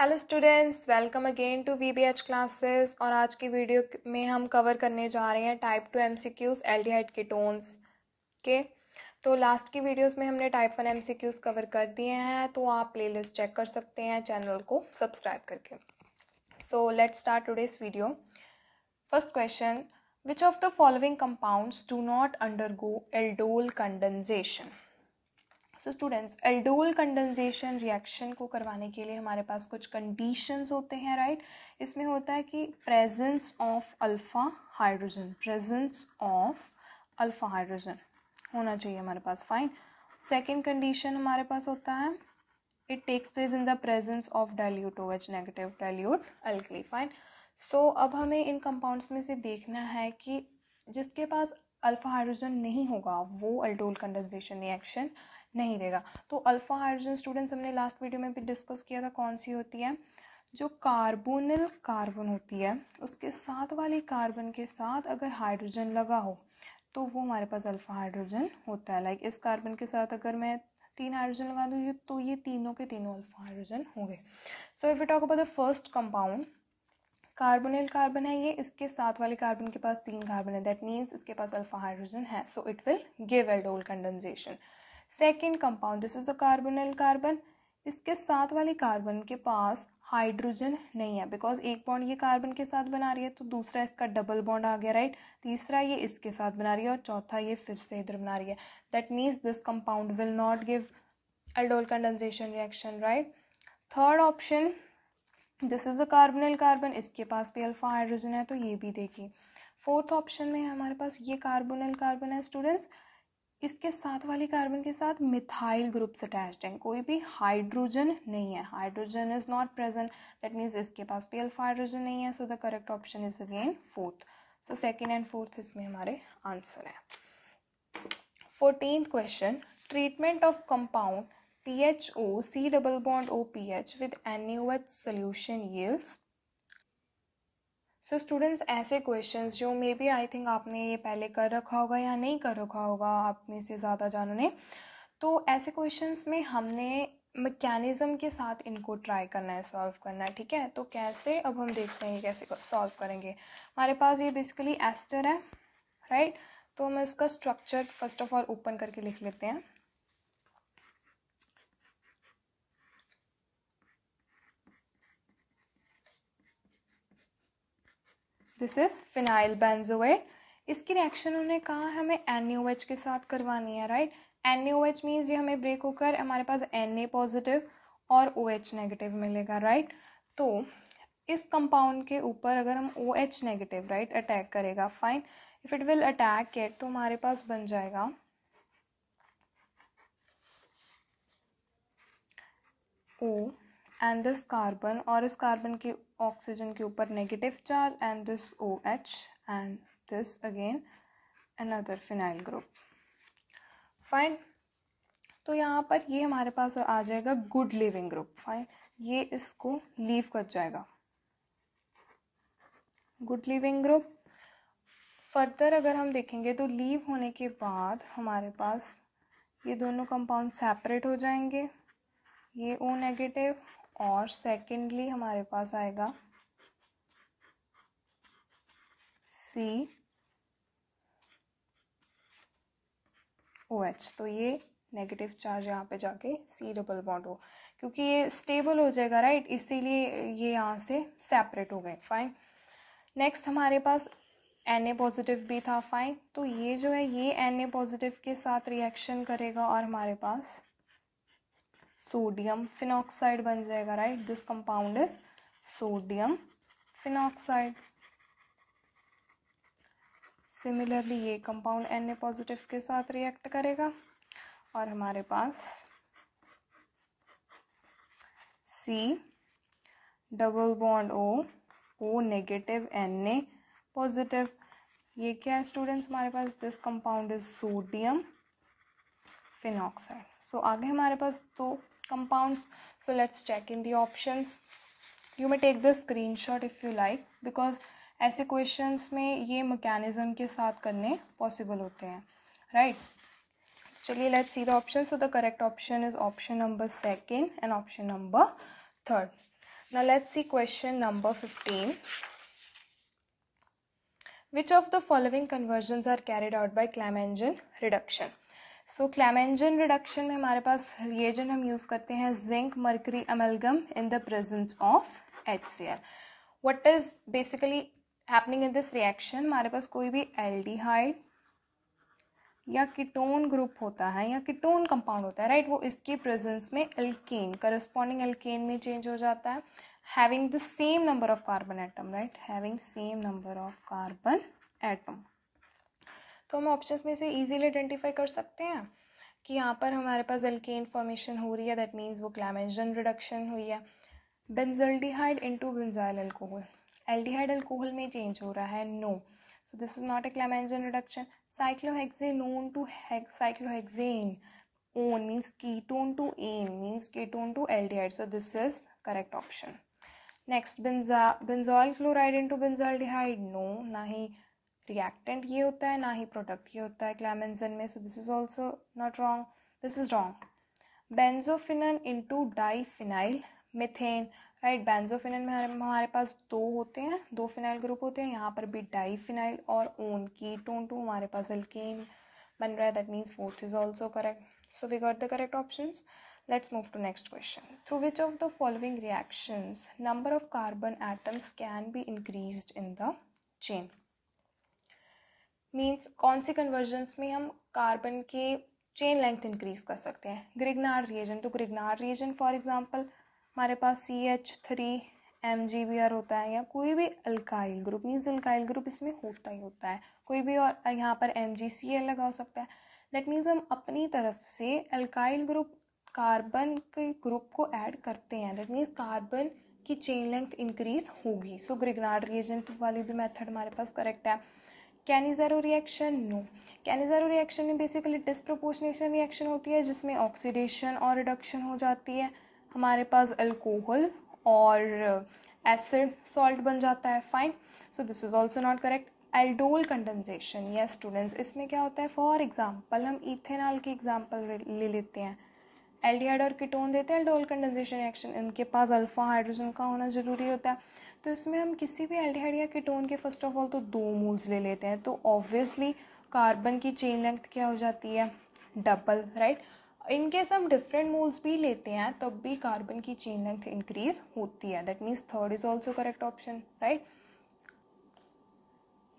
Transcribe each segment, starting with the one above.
Hello students welcome again to V B H classes और आज की वीडियो में हम कवर करने जा रहे हैं type two M C Qs aldehyde ketones के तो लास्ट की वीडियोस में हमने type one M C Qs cover कर दिए हैं तो आप प्लेलिस्ट चेक कर सकते हैं चैनल को सब्सक्राइब करके so let start today's video first question which of the following compounds do not undergo aldol condensation so students aldol condensation reaction को करवाने के लिए हमारे पास कुछ कंडीशंस होते हैं राइट right? इसमें होता है कि presence of alpha hydrogen presence of alpha hydrogen होना चाहिए हमारे पास फाइन सेकेंड कंडीशन हमारे पास होता है it takes place in the presence of dilute O H negative dilute alkali fine so अब हमें इन कंपाउंड्स में से देखना है कि जिसके पास अल्फ़ा हाइड्रोजन नहीं होगा वो अल्डोल कंडेंसेशन रिएक्शन नहीं देगा तो अल्फ़ा हाइड्रोजन स्टूडेंट्स हमने लास्ट वीडियो में भी डिस्कस किया था कौन सी होती है जो कार्बोनिल कार्बन होती है उसके साथ वाली कार्बन के साथ अगर हाइड्रोजन लगा हो तो वो हमारे पास अल्फ़ा हाइड्रोजन होता है लाइक इस कार्बन के साथ अगर मैं तीन हाइड्रोजन लगा दूँ तो ये तीनों के तीनों अल्फ़ा हाइड्रोजन होंगे so if you talk about the first compound carbonyl carbon है ये इसके साथ वाले कार्बन के पास तीन कार्बन है दैट मीन्स इसके पास अल्फ़ा हाइड्रोजन है so it will give aldol condensation second compound this is a carbonyl carbon इसके साथ वाले कार्बन के पास हाइड्रोजन नहीं है बिकॉज एक बॉन्ड ये कार्बन के साथ बना रही है तो दूसरा इसका डबल बॉन्ड आ गया राइट तीसरा ये इसके साथ बना रही है और चौथा ये फिर से इधर बना रही है that means this compound will not give aldol condensation reaction right third option this is a carbonyl carbon इसके पास भी अल्फा हाइड्रोजन है तो ये भी देखिए फोर्थ ऑप्शन में हमारे पास ये कार्बोनल कार्बन है स्टूडेंट्स इसके साथ वाले कार्बन के साथ मिथाइल ग्रुप्स अटैच्ड हैं कोई भी हाइड्रोजन नहीं है hydrogen is not present that means इसके पास भी अल्फा हाइड्रोजन नहीं है so the correct option is again fourth so second and fourth इसमें हमारे आंसर है fourteen question treatment of compound P H O C double bond O P H with N U H solution yields so students ऐसे questions जो may B I think आपने ये पहले कर रखा होगा या नहीं कर रखा होगा आप में से ज़्यादा जानों ने तो ऐसे क्वेश्चंस में हमने मैकेनिज़्म के साथ इनको ट्राई करना है सॉल्व करना है ठीक है तो कैसे अब हम देखते हैं कैसे सॉल्व करेंगे हमारे पास ये बेसिकली एस्टर है राइट right? तो हम इसका structure first of all open करके लिख लेते हैं दिस इज़ फिनाइल बेंजोएट इसकी रिएक्शन उन्होंने कहा हमें एन ओ एच के साथ करवानी है right N O H means ये हमें ब्रेक होकर हमारे पास एन ए पॉजिटिव और ओ एच नेगेटिव मिलेगा राइट तो इस कंपाउंड के ऊपर अगर हम O H negative right attack करेगा fine if it will attack it तो हमारे पास बन जाएगा ओ एंड दिस कार्बन और इस कार्बन के ऑक्सीजन के ऊपर negative charge and this O H and this again another phenyl group fine तो यहाँ पर ये हमारे पास आ जाएगा गुड लिविंग ग्रुप फाइन ये इसको लीव कर जाएगा गुड लिविंग ग्रुप फर्दर अगर हम देखेंगे तो लीव होने के बाद हमारे पास ये दोनों कंपाउंड सेपरेट हो जाएंगे ये ओ नेगेटिव और सेकेंडली हमारे पास आएगा सी ओ एच तो ये नेगेटिव चार्ज यहाँ पे जाके सी डबल बॉन्ड हो क्योंकि ये स्टेबल हो जाएगा राइट इसीलिए ये यहाँ से सेपरेट हो गए फाइन नेक्स्ट हमारे पास एन ए पॉजिटिव भी था फाइन तो ये जो है ये एन ए पॉजिटिव के साथ रिएक्शन करेगा और हमारे पास सोडियम फिनॉक्साइड बन जाएगा right this compound is sodium phenoxide similarly ये कंपाउंड एन ए पॉजिटिव के साथ रिएक्ट करेगा और हमारे पास C double bond O O negative N A positive ये क्या है स्टूडेंट्स हमारे पास this compound is sodium phenoxide so आगे हमारे पास दो तो compounds so let's check in the options you may take this screenshot if you like because ऐसे questions में ये mechanism के साथ करने possible होते हैं right चलिए let's see the options so the correct option is option number second and option number third now let's see question number 15 which of the following conversions are carried out by clam engine reduction so Clemmensen reduction में हमारे पास reagent हम use करते हैं zinc mercury amalgam in the presence of H C L what is basically happening in this reaction हमारे पास कोई भी हाइड या किटोन ग्रुप होता है या किटोन कंपाउंड होता है राइट right? वो इसके प्रेजेंस में एल्केन करस्पॉन्डिंग एल्केन में चेंज हो जाता है having the same number of carbon atom right having same number of carbon atom तो हम ऑप्शंस में से इजीली आइडेंटिफाई कर सकते हैं कि यहाँ पर हमारे पास एल्केन फॉर्मेशन हो रही है दैट मीन्स वो क्लैमेंजन रिडक्शन हुई है benzaldehyde into benzyl alcohol aldehyde alcohol में चेंज हो रहा है no so this is not a Clemmensen reduction cyclohexanone to cyclohexanone means ketone to an means ketone to aldehyde so this is correct option next बेंजा benzoyl chloride into डिहाइड no ना ही reactant ये होता है ना ही product ये होता है क्लैमेंजन में so this is also not wrong this is wrong benzophenone into diphenyl methane right benzophenone में हमारे पास दो होते हैं दो फिनाइल ग्रुप होते हैं यहाँ पर भी डाईफिनाइल और ओन कीटोन टू हमारे पास अल्किन बन रहा है that means fourth is also correct so we got the correct option let's move to next question through which of the following reactions number of carbon atoms can be increase in the chain means कौन से convergence में हम carbon के chain length increase कर सकते हैं Grignard reagent तो Grignard reagent for example हमारे पास C H three M G B R होता है या कोई भी alkyl group means alkyl group इसमें होता ही होता है कोई भी और यहाँ पर एम जी सी एल लगा हो सकता है दैट मीन्स हम अपनी तरफ से अल्काइल ग्रुप कार्बन के ग्रुप को ऐड करते हैं दैट मीन्स कार्बन की चेन लेंथ इंक्रीज होगी सो ग्रिगनार्ड रिएजेंट वाली भी मेथड हमारे पास करेक्ट है can reaction no can reaction में बेसिकली डिस्प्रोपोर्शनेशन रिएक्शन होती है जिसमें ऑक्सीडेशन और रिडक्शन हो जाती है हमारे पास अल्कोहल और एसिड सॉल्ट बन जाता है fine so this is also not correct aldol condensation या स्टूडेंट्स इसमें क्या होता है फॉर एग्जाम्पल हम इथेनॉल की एग्जाम्पल ले लेते हैं एल्डिहाइड और कीटोन देते हैं एल्डोल कंडेंसेशन एक्शन इनके पास अल्फा हाइड्रोजन का होना ज़रूरी होता है तो इसमें हम किसी भी एल्डिहाइड या कीटोन के फर्स्ट ऑफ ऑल तो दो मोल्स ले लेते हैं तो ऑब्वियसली कार्बन की चेन लेंथ क्या हो जाती है डबल राइट इनकेस हम डिफरेंट मोल्स भी लेते हैं तब तो भी कार्बन की चेन लेंथ इंक्रीज होती है that means third is also correct option right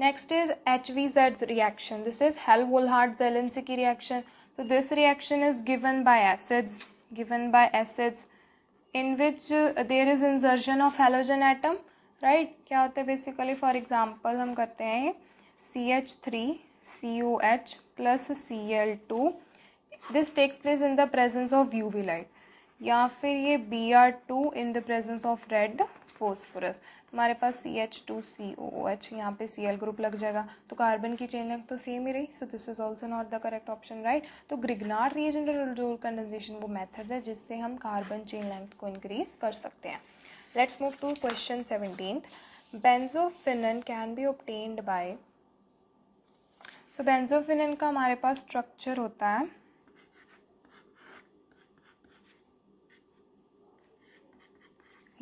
next is H V Z reaction this is Volhard Zelinsky की reaction So this reaction is given by acids, given by acids in which uh, there is insertion of halogen atom, right? क्या होता है basically for example हम करते हैं हैं CH3COH plus Cl2. This takes place in the presence of UV light. या फिर ये br Br2 in the presence of red phosphorus. हमारे पास C H two C O O H यहाँ पे सी एल ग्रुप लग जाएगा तो कार्बन की चेन लेंथ तो सेम ही रही so this is also not the correct option right तो ग्रिगनार रिएजेंट और डोर कंडेंसेशन वो मेथड है जिससे हम कार्बन चेन लेंथ को इंक्रीज कर सकते हैं let's move to question seventeen benzophenone can be obtained by so benzophenone का हमारे पास स्ट्रक्चर होता है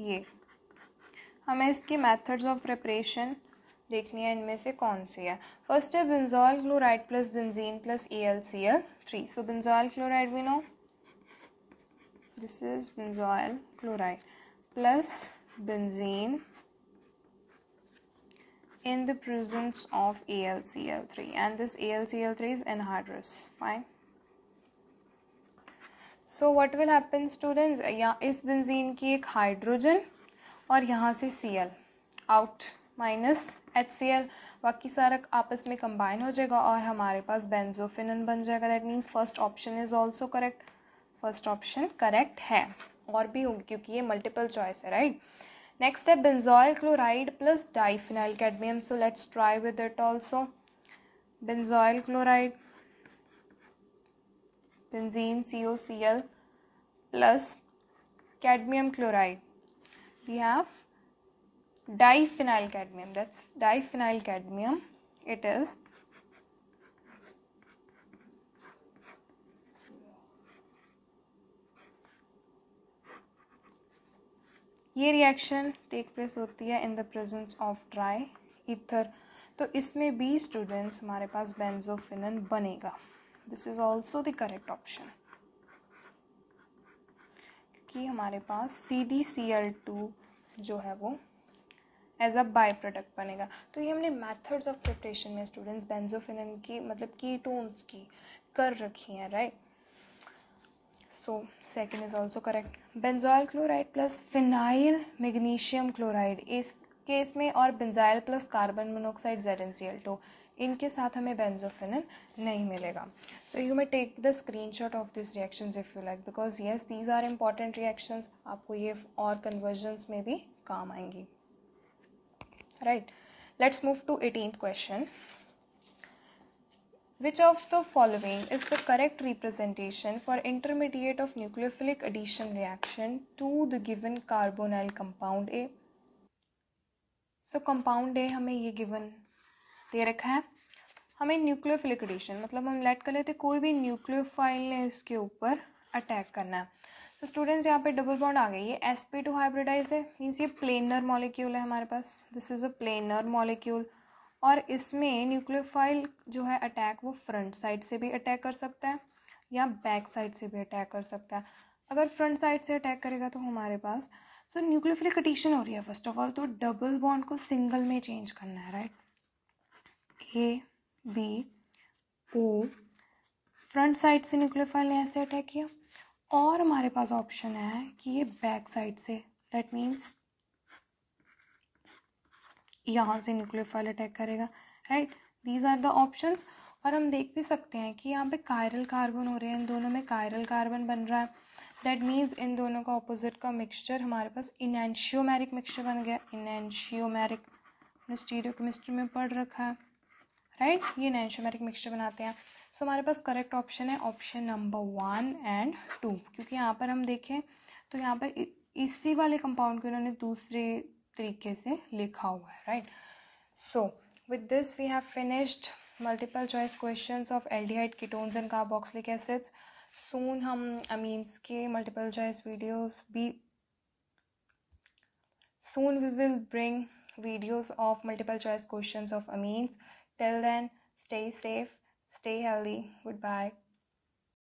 ये हमें इसकी मेथड्स ऑफ प्रिपरेशन देखनी है इनमें से कौन सी है फर्स्ट है benzoyl chloride plus benzene plus A L C L three so benzoyl chloride we know this is chloride plus benzene in the presence of AlCl3 and this AlCl3 is anhydrous fine so what will happen students या is benzene की एक hydrogen और यहाँ से C L out minus H C L बाकी सारा आपस में कंबाइन हो जाएगा और हमारे पास बेंजोफिनन बन जाएगा that means first option is also correct first option correct है और भी होंगे क्योंकि ये मल्टीपल चॉइस है राइट नेक्स्ट है benzoyl chloride plus diphenyl cadmium so let's try with it also benzoyl chloride benzene C O C L plus cadmium chloride we have diphenyl cadmium that's diphenyl cadmium it is ये reaction take place होती है in the presence of dry ether तो इसमें भी students हमारे पास benzophenone बनेगा this is also the correct option कि हमारे पास C D C L two जो है वो एज अ बाय प्रोडक्ट बनेगा तो ये हमने मेथड्स ऑफ प्रिपरेशन में स्टूडेंट्स बेंजोफिनन की मतलब कीटोन्स की कर रखी हैं right so second is also correct benzoyl chloride plus phenyl magnesium chloride इस केस में और benzyl plus carbon monoxide Z N C L two इनके साथ हमें बेंजोफिनिन नहीं मिलेगा so you may take the screenshot of this reaction if you like because yes these are important reaction आपको ये और कन्वर्जन में भी काम आएंगी right let's move to eighteen question which of the following is the correct representation for intermediate of nucleophilic addition reaction to the given carbonyl compound A so compound A हमें ये given दे रखा है हमें nucleophilic addition मतलब हम late कर लेते कोई भी न्यूक्लियोफाइल ने इसके ऊपर अटैक करना है तो स्टूडेंट्स यहाँ पे डबल बॉन्ड आ गई ये एस पी टू हाइब्रिडाइज है मीन्स ये प्लेनर मॉलिक्यूल है हमारे पास this is a planar molecule और इसमें न्यूक्लियोफाइल जो है अटैक वो फ्रंट साइड से भी अटैक कर सकता है या बैक साइड से भी अटैक कर सकता है अगर फ्रंट साइड से अटैक करेगा तो हमारे पास सो न्यूक्लियोफिलिक एडिशन हो रही है फर्स्ट ऑफ ऑल तो डबल बॉन्ड को सिंगल में चेंज करना है right A B O front side से न्यूक्लियोफाइल ने ऐसे अटैक किया और हमारे पास ऑप्शन है कि ये बैक साइड से दैट मीन्स यहाँ से न्यूक्लियोफाइल अटैक करेगा right these are the options और हम देख भी सकते हैं कि यहाँ पे कायरल कार्बन हो रहे हैं इन दोनों में कायरल कार्बन बन रहा है दैट मीन्स इन दोनों का ऑपोजिट का मिक्सचर हमारे पास इनैंशियोमेरिक मिक्सचर बन गया इनैंशियोमेरिक स्टीरियो केमिस्ट्री में पढ़ रखा है राइट right? ये नैनशोमेरिक मिक्सचर बनाते हैं सो so, हमारे पास करेक्ट ऑप्शन है option number one and two क्योंकि यहाँ पर हम देखें तो यहाँ पर इसी वाले कंपाउंड को इन्होंने दूसरे तरीके से लिखा हुआ है right so with this we have finished multiple choice question of aldehyde ketones and carboxylic acids soon हम अमीन्स के मल्टीपल चॉइस वीडियोज भी soon we will bring videos of multiple choice question of amines Till then, stay safe, stay healthy. Goodbye.